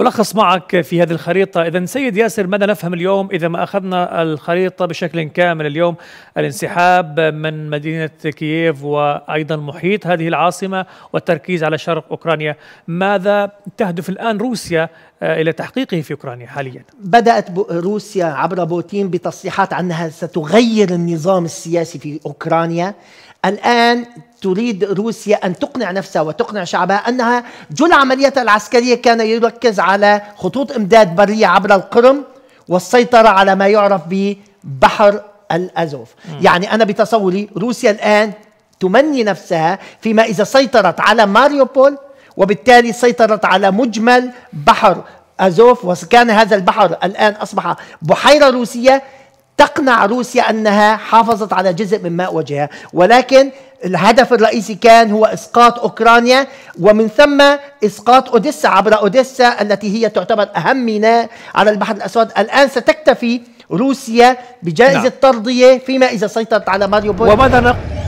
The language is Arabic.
ألخص معك في هذه الخريطة إذا سيد ياسر ماذا نفهم اليوم إذا ما أخذنا الخريطة بشكل كامل اليوم الانسحاب من مدينة كييف وأيضا محيط هذه العاصمة والتركيز على شرق أوكرانيا ماذا تهدف الآن روسيا آه، إلى تحقيقه في أوكرانيا حاليا بدأت روسيا عبر بوتين بتصريحات أنها ستغير النظام السياسي في أوكرانيا الآن تريد روسيا أن تقنع نفسها وتقنع شعبها أنها جل عمليتها العسكرية كان يركز على خطوط إمداد برية عبر القرم والسيطرة على ما يعرف ببحر الأزوف م. يعني أنا بتصوري روسيا الآن تمني نفسها فيما إذا سيطرت على ماريوبول وبالتالي سيطرت على مجمل بحر أزوف وكان هذا البحر الآن أصبح بحيرة روسية تقنع روسيا أنها حافظت على جزء من ماء وجهها ولكن الهدف الرئيسي كان هو اسقاط اوكرانيا ومن ثم اسقاط اوديسا عبر اوديسا التي هي تعتبر اهم ميناء على البحر الاسود الان ستكتفي روسيا بجائزه نعم. ترضيه فيما اذا سيطرت على ماريوبول وماذا